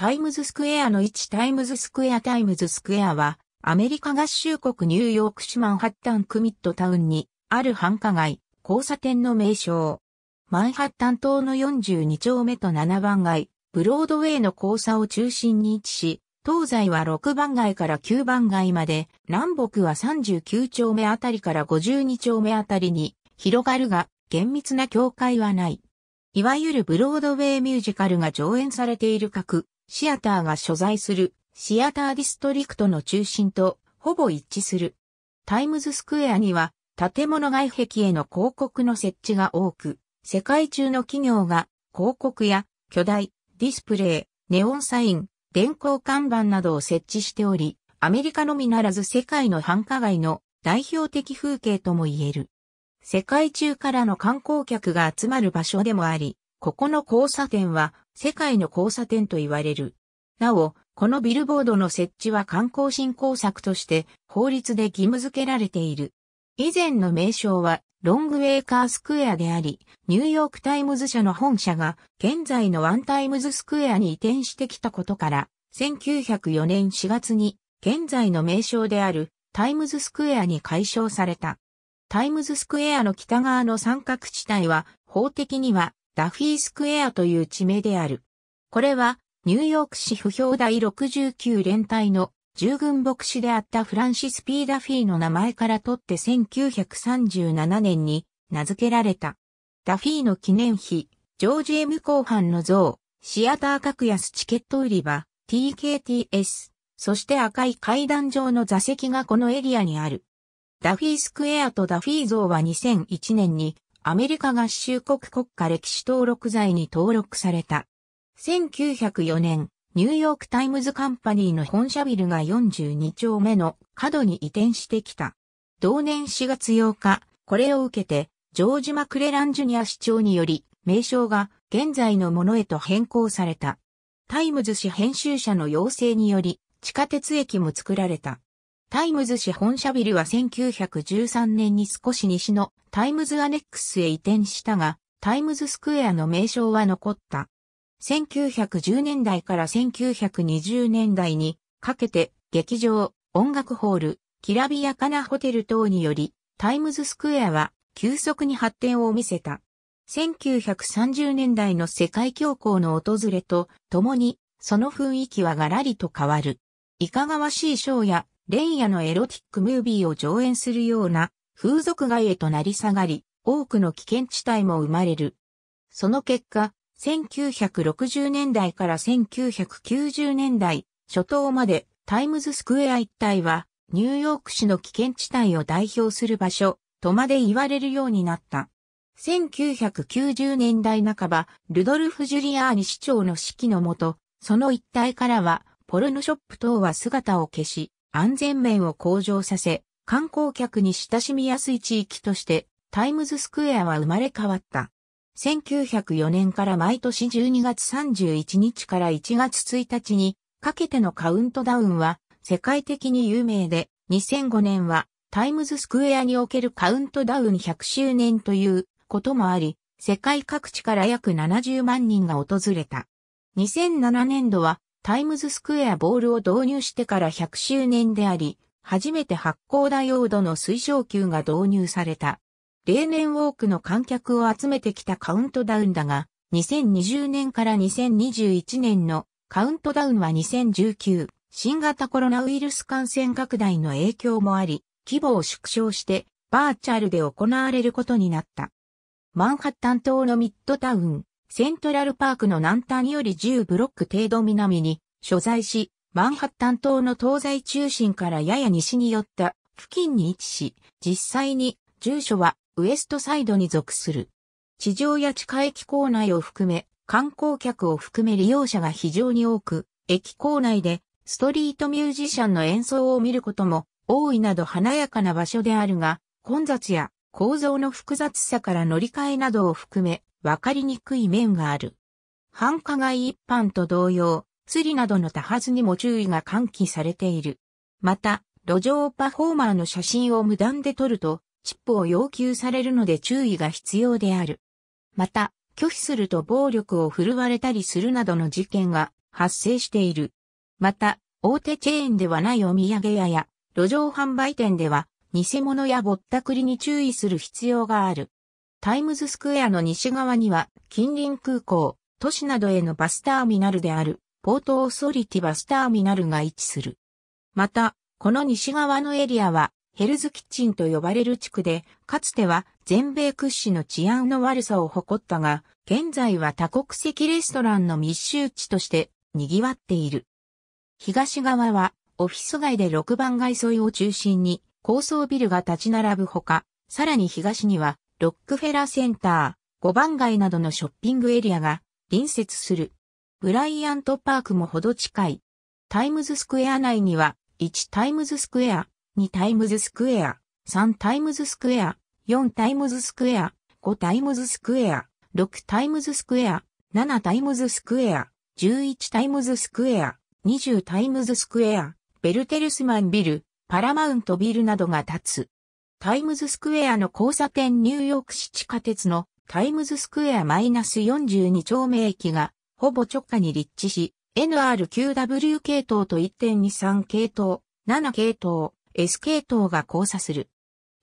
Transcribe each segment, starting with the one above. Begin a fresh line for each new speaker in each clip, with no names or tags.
タイムズスクエアの置タイムズスクエアタイムズスクエアは、アメリカ合衆国ニューヨーク市マンハッタンクミットタウンに、ある繁華街、交差点の名称。マンハッタン島の42丁目と7番街、ブロードウェイの交差を中心に位置し、東西は6番街から9番街まで、南北は39丁目あたりから52丁目あたりに広がるが、厳密な境界はない。いわゆるブロードウェイミュージカルが上演されている各シアターが所在するシアターディストリクトの中心とほぼ一致する。タイムズスクエアには建物外壁への広告の設置が多く、世界中の企業が広告や巨大、ディスプレイ、ネオンサイン、電光看板などを設置しており、アメリカのみならず世界の繁華街の代表的風景とも言える。世界中からの観光客が集まる場所でもあり、ここの交差点は世界の交差点と言われる。なお、このビルボードの設置は観光振興策として法律で義務付けられている。以前の名称はロングウェイカースクエアであり、ニューヨークタイムズ社の本社が現在のワンタイムズスクエアに移転してきたことから、1904年4月に現在の名称であるタイムズスクエアに改称された。タイムズスクエアの北側の三角地帯は法的にはダフィースクエアという地名である。これは、ニューヨーク市不評第69連隊の従軍牧師であったフランシス・ピーダフィーの名前から取って1937年に名付けられた。ダフィーの記念碑、ジョージ・エー後半の像、シアター格安チケット売り場、TKTS、そして赤い階段状の座席がこのエリアにある。ダフィースクエアとダフィー像は2001年にアメリカ合衆国国家歴史登録罪に登録された。1904年、ニューヨークタイムズカンパニーの本社ビルが42丁目の角に移転してきた。同年4月8日、これを受けて、ジョージ・マクレラン・ジュニア市長により、名称が現在のものへと変更された。タイムズ紙編集者の要請により、地下鉄駅も作られた。タイムズ市本社ビルは1913年に少し西のタイムズアネックスへ移転したが、タイムズスクエアの名称は残った。1910年代から1920年代にかけて劇場、音楽ホール、きらびやかなホテル等により、タイムズスクエアは急速に発展を見せた。1930年代の世界恐慌の訪れとともに、その雰囲気はがらりと変わる。いかがわしいショーやレイヤのエロティックムービーを上演するような風俗街へとなり下がり、多くの危険地帯も生まれる。その結果、1960年代から1990年代初頭までタイムズスクエア一帯はニューヨーク市の危険地帯を代表する場所とまで言われるようになった。1990年代半ば、ルドルフ・ジュリアーニ市長の指揮のもと、その一帯からはポルノショップ等は姿を消し、安全面を向上させ、観光客に親しみやすい地域としてタイムズスクエアは生まれ変わった。1904年から毎年12月31日から1月1日にかけてのカウントダウンは世界的に有名で2005年はタイムズスクエアにおけるカウントダウン100周年ということもあり世界各地から約70万人が訪れた。2007年度はタイムズスクエアボールを導入してから100周年であり、初めて発光ダイオードの水晶球が導入された。例年多くの観客を集めてきたカウントダウンだが、2020年から2021年のカウントダウンは2019、新型コロナウイルス感染拡大の影響もあり、規模を縮小してバーチャルで行われることになった。マンハッタン島のミッドタウン、セントラルパークの南端より10ブロック程度南に所在し、マンハッタン島の東西中心からやや西に寄った付近に位置し、実際に住所はウエストサイドに属する。地上や地下駅構内を含め、観光客を含め利用者が非常に多く、駅構内でストリートミュージシャンの演奏を見ることも多いなど華やかな場所であるが、混雑や構造の複雑さから乗り換えなどを含め、わかりにくい面がある。繁華街一般と同様、釣りなどの多発にも注意が喚起されている。また、路上パフォーマーの写真を無断で撮ると、チップを要求されるので注意が必要である。また、拒否すると暴力を振るわれたりするなどの事件が発生している。また、大手チェーンではないお土産屋や、路上販売店では、偽物やぼったくりに注意する必要がある。タイムズスクエアの西側には近隣空港、都市などへのバスターミナルであるポートオーソリティバスターミナルが位置する。また、この西側のエリアはヘルズキッチンと呼ばれる地区で、かつては全米屈指の治安の悪さを誇ったが、現在は多国籍レストランの密集地として賑わっている。東側はオフィス街で6番街沿いを中心に高層ビルが立ち並ぶほか、さらに東にはロックフェラセンター、5番街などのショッピングエリアが隣接する。ブライアントパークもほど近い。タイムズスクエア内には、1タイムズスクエア、2タイムズスクエア、3タイムズスクエア、4タイムズスクエア、5タイムズスクエア、6タイムズスクエア、7タイムズスクエア、11タイムズスクエア、20タイムズスクエア、ベルテルスマンビル、パラマウントビルなどが立つ。タイムズスクエアの交差点ニューヨーク市地下鉄のタイムズスクエア -42 丁目駅がほぼ直下に立地し、NR9W 系統と1.23系統、7系統、S 系統が交差する。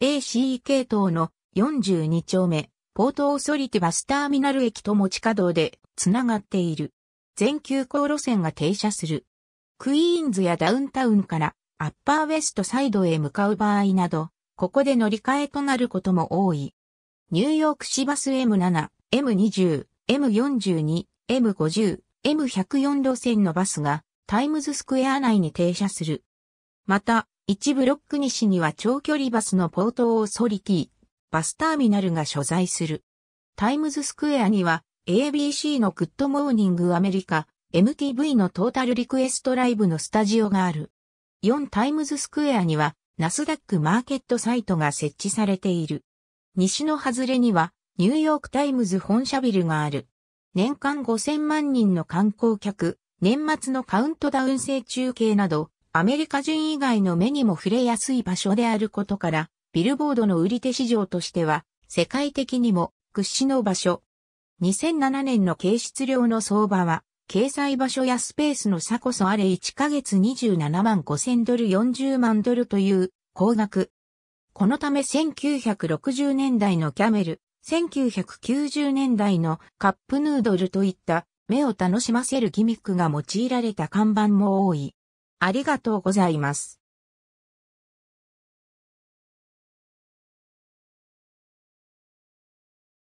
AC 系統の42丁目、ポートオーソリティバスターミナル駅と持ち稼働でつながっている。全急行路線が停車する。クイーンズやダウンタウンからアッパーウェストサイドへ向かう場合など、ここで乗り換えとなることも多い。ニューヨーク市バス M7、M20、M42、M50、M104 路線のバスがタイムズスクエア内に停車する。また、一ブロック西には長距離バスのポートオーソリティ、バスターミナルが所在する。タイムズスクエアには ABC のグッドモーニングアメリカ、MTV のトータルリクエストライブのスタジオがある。4タイムズスクエアにはナスダックマーケットサイトが設置されている。西の外れには、ニューヨークタイムズ本社ビルがある。年間5000万人の観光客、年末のカウントダウン制中継など、アメリカ人以外の目にも触れやすい場所であることから、ビルボードの売り手市場としては、世界的にも屈指の場所。2007年の軽質量の相場は、掲載場所やスペースの差こそあれ1ヶ月27万5000ドル40万ドルという高額。このため1960年代のキャメル、1990年代のカップヌードルといった目を楽しませるギミックが用いられた看板も多い。ありがとうございます。